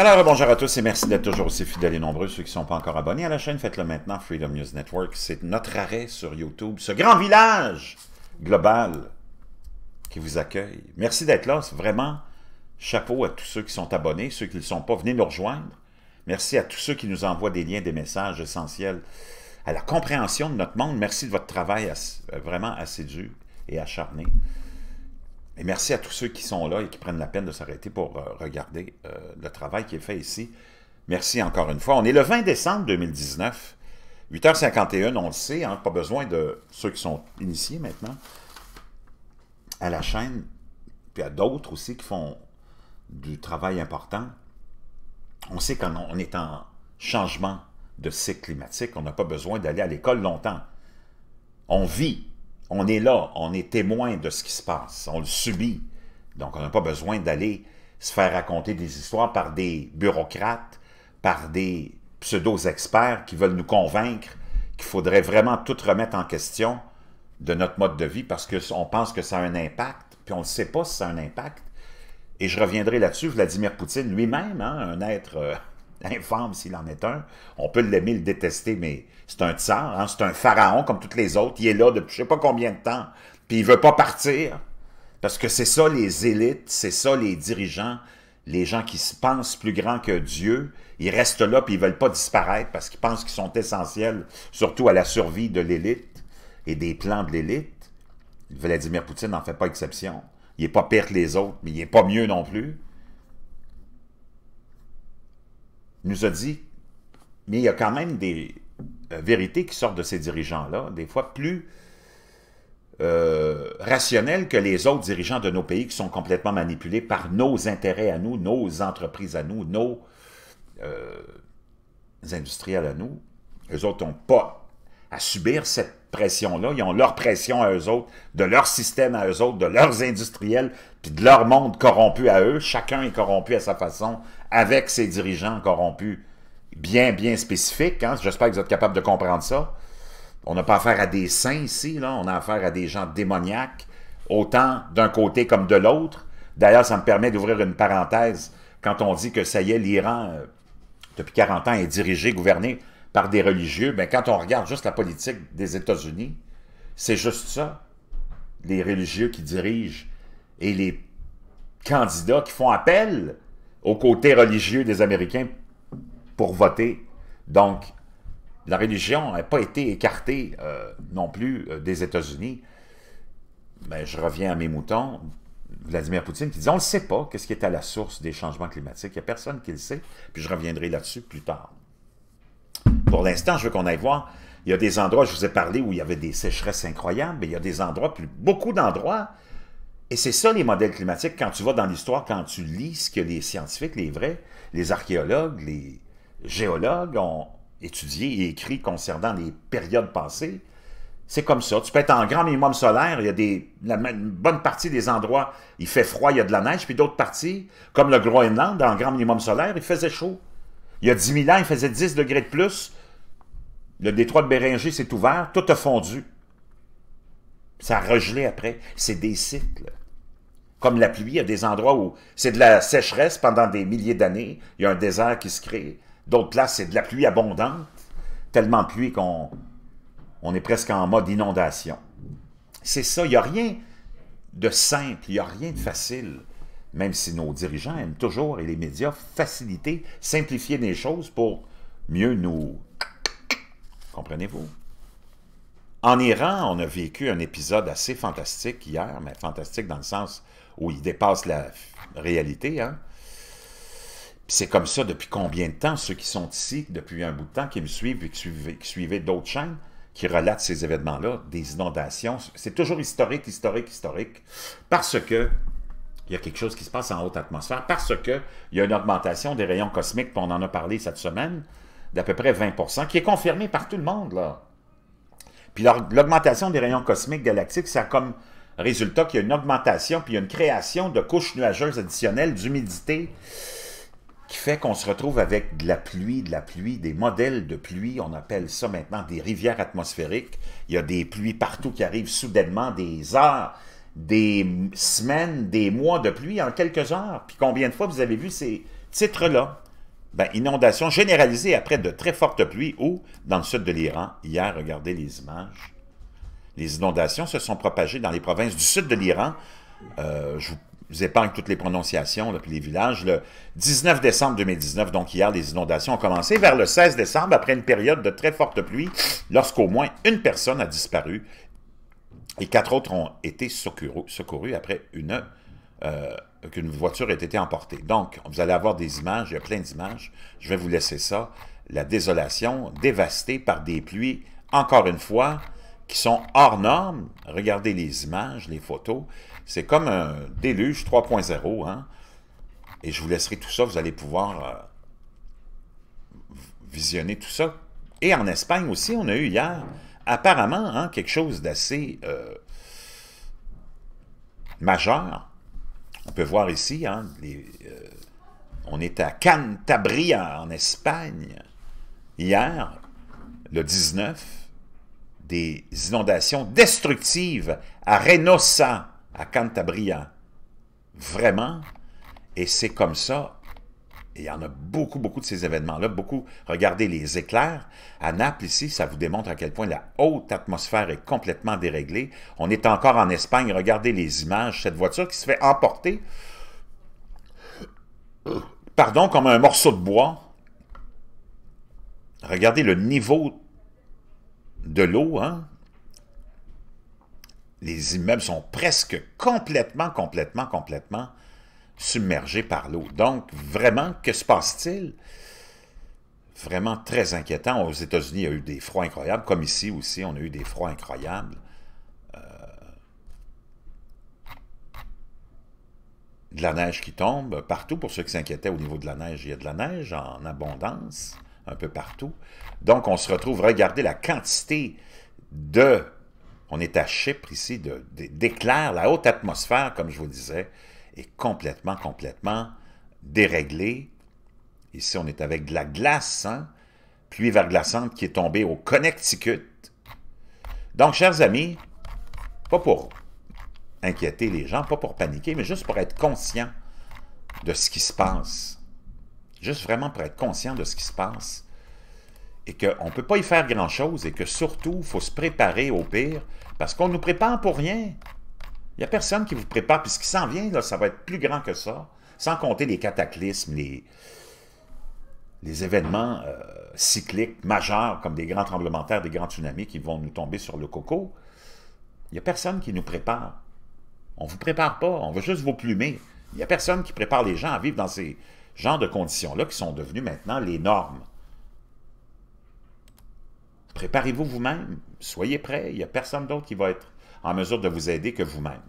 Alors, bonjour à tous et merci d'être toujours aussi fidèles et nombreux. Ceux qui ne sont pas encore abonnés à la chaîne, faites-le maintenant. Freedom News Network, c'est notre arrêt sur YouTube, ce grand village global qui vous accueille. Merci d'être là. Vraiment, chapeau à tous ceux qui sont abonnés, ceux qui ne le sont pas, venez nous rejoindre. Merci à tous ceux qui nous envoient des liens, des messages essentiels à la compréhension de notre monde. Merci de votre travail vraiment vraiment assidu et acharné. Et merci à tous ceux qui sont là et qui prennent la peine de s'arrêter pour euh, regarder euh, le travail qui est fait ici. Merci encore une fois. On est le 20 décembre 2019, 8h51, on le sait, hein, pas besoin de ceux qui sont initiés maintenant à la chaîne, puis à d'autres aussi qui font du travail important. On sait qu'on est en changement de cycle climatique, on n'a pas besoin d'aller à l'école longtemps. On vit on est là, on est témoin de ce qui se passe, on le subit. Donc, on n'a pas besoin d'aller se faire raconter des histoires par des bureaucrates, par des pseudo-experts qui veulent nous convaincre qu'il faudrait vraiment tout remettre en question de notre mode de vie parce qu'on pense que ça a un impact, puis on ne sait pas si ça a un impact. Et je reviendrai là-dessus, Vladimir Poutine lui-même, hein, un être... Euh, infâme s'il en est un. On peut l'aimer, le détester, mais c'est un tsar, hein. c'est un pharaon comme tous les autres. Il est là depuis je sais pas combien de temps, puis il veut pas partir. Parce que c'est ça les élites, c'est ça les dirigeants, les gens qui se pensent plus grands que Dieu. Ils restent là, puis ils veulent pas disparaître parce qu'ils pensent qu'ils sont essentiels, surtout à la survie de l'élite et des plans de l'élite. Vladimir Poutine n'en fait pas exception. Il est pas pire que les autres, mais il est pas mieux non plus. nous a dit, mais il y a quand même des euh, vérités qui sortent de ces dirigeants-là, des fois plus euh, rationnelles que les autres dirigeants de nos pays qui sont complètement manipulés par nos intérêts à nous, nos entreprises à nous, nos euh, industriels à nous. Les autres n'ont pas à subir cette pression-là. Ils ont leur pression à eux autres, de leur système à eux autres, de leurs industriels, puis de leur monde corrompu à eux. Chacun est corrompu à sa façon, avec ses dirigeants corrompus bien, bien spécifiques. Hein. J'espère que vous êtes capable de comprendre ça. On n'a pas affaire à des saints ici, là. on a affaire à des gens démoniaques, autant d'un côté comme de l'autre. D'ailleurs, ça me permet d'ouvrir une parenthèse quand on dit que ça y est, l'Iran, euh, depuis 40 ans, est dirigé, gouverné par des religieux, mais ben, quand on regarde juste la politique des États-Unis, c'est juste ça. Les religieux qui dirigent et les candidats qui font appel au côté religieux des Américains pour voter. Donc, la religion n'a pas été écartée euh, non plus euh, des États-Unis. Mais ben, je reviens à mes moutons. Vladimir Poutine qui dit, on ne sait pas qu'est-ce qui est à la source des changements climatiques. Il n'y a personne qui le sait. Puis je reviendrai là-dessus plus tard pour l'instant, je veux qu'on aille voir. Il y a des endroits, je vous ai parlé, où il y avait des sécheresses incroyables, mais il y a des endroits, plus, beaucoup d'endroits. Et c'est ça les modèles climatiques. Quand tu vas dans l'histoire, quand tu lis ce que les scientifiques, les vrais, les archéologues, les géologues ont étudié et écrit concernant les périodes passées, c'est comme ça. Tu peux être en grand minimum solaire, il y a des, la, une bonne partie des endroits, il fait froid, il y a de la neige, puis d'autres parties, comme le Groenland, en grand minimum solaire, il faisait chaud. Il y a 10 000 ans, il faisait 10 degrés de plus, le détroit de Béringer s'est ouvert, tout a fondu. Ça a regelé après. C'est des cycles. Comme la pluie, il y a des endroits où c'est de la sécheresse pendant des milliers d'années. Il y a un désert qui se crée. D'autres places, c'est de la pluie abondante. Tellement de pluie qu'on on est presque en mode inondation. C'est ça. Il n'y a rien de simple. Il n'y a rien de facile. Même si nos dirigeants aiment toujours, et les médias, faciliter, simplifier les choses pour mieux nous Comprenez-vous? En Iran, on a vécu un épisode assez fantastique hier, mais fantastique dans le sens où il dépasse la réalité. Hein. C'est comme ça depuis combien de temps, ceux qui sont ici, depuis un bout de temps, qui me suivent et qui suivaient, d'autres chaînes, qui relatent ces événements-là, des inondations. C'est toujours historique, historique, historique, parce que il y a quelque chose qui se passe en haute atmosphère, parce qu'il y a une augmentation des rayons cosmiques, puis on en a parlé cette semaine, d'à peu près 20 qui est confirmé par tout le monde. Là. Puis l'augmentation des rayons cosmiques galactiques, ça a comme résultat qu'il y a une augmentation, puis une création de couches nuageuses additionnelles d'humidité qui fait qu'on se retrouve avec de la pluie, de la pluie, des modèles de pluie, on appelle ça maintenant des rivières atmosphériques. Il y a des pluies partout qui arrivent soudainement, des heures, des semaines, des mois de pluie en quelques heures. Puis combien de fois vous avez vu ces titres-là? ben, inondation généralisée après de très fortes pluies ou, dans le sud de l'Iran, hier, regardez les images, les inondations se sont propagées dans les provinces du sud de l'Iran. Euh, je vous épargne toutes les prononciations, les villages. Le 19 décembre 2019, donc hier, les inondations ont commencé vers le 16 décembre, après une période de très forte pluie, lorsqu'au moins une personne a disparu et quatre autres ont été secourus, secourus après une euh, qu'une voiture ait été emportée. Donc, vous allez avoir des images, il y a plein d'images. Je vais vous laisser ça. La désolation dévastée par des pluies, encore une fois, qui sont hors normes. Regardez les images, les photos. C'est comme un déluge 3.0. Hein. Et je vous laisserai tout ça. Vous allez pouvoir euh, visionner tout ça. Et en Espagne aussi, on a eu hier, apparemment, hein, quelque chose d'assez euh, majeur on peut voir ici, hein, euh, on est à Cantabria, en Espagne. Hier, le 19, des inondations destructives à Reynosa, à Cantabria. Vraiment. Et c'est comme ça il y en a beaucoup, beaucoup de ces événements-là. Beaucoup. Regardez les éclairs. À Naples, ici, ça vous démontre à quel point la haute atmosphère est complètement déréglée. On est encore en Espagne. Regardez les images. Cette voiture qui se fait emporter, pardon, comme un morceau de bois. Regardez le niveau de l'eau. Hein. Les immeubles sont presque complètement, complètement, complètement submergé par l'eau. Donc, vraiment, que se passe-t-il? Vraiment très inquiétant. Aux États-Unis, il y a eu des froids incroyables, comme ici aussi, on a eu des froids incroyables. Euh, de la neige qui tombe partout. Pour ceux qui s'inquiétaient au niveau de la neige, il y a de la neige en abondance, un peu partout. Donc, on se retrouve, regardez la quantité de on est à Chypre ici, d'éclairs, la haute atmosphère, comme je vous disais, est complètement, complètement déréglé. Ici, on est avec de la glace, hein? pluie verglaçante qui est tombée au Connecticut. Donc, chers amis, pas pour inquiéter les gens, pas pour paniquer, mais juste pour être conscient de ce qui se passe. Juste vraiment pour être conscient de ce qui se passe. Et qu'on ne peut pas y faire grand-chose et que surtout, il faut se préparer au pire parce qu'on nous prépare pour rien. Il n'y a personne qui vous prépare. Puis ce qui s'en vient, là, ça va être plus grand que ça, sans compter les cataclysmes, les, les événements euh, cycliques majeurs, comme des grands tremblements de terre, des grands tsunamis qui vont nous tomber sur le coco. Il n'y a personne qui nous prépare. On ne vous prépare pas, on veut juste vous plumer. Il n'y a personne qui prépare les gens à vivre dans ces genres de conditions-là qui sont devenues maintenant les normes. Préparez-vous vous-même, soyez prêts, il n'y a personne d'autre qui va être en mesure de vous aider que vous-même.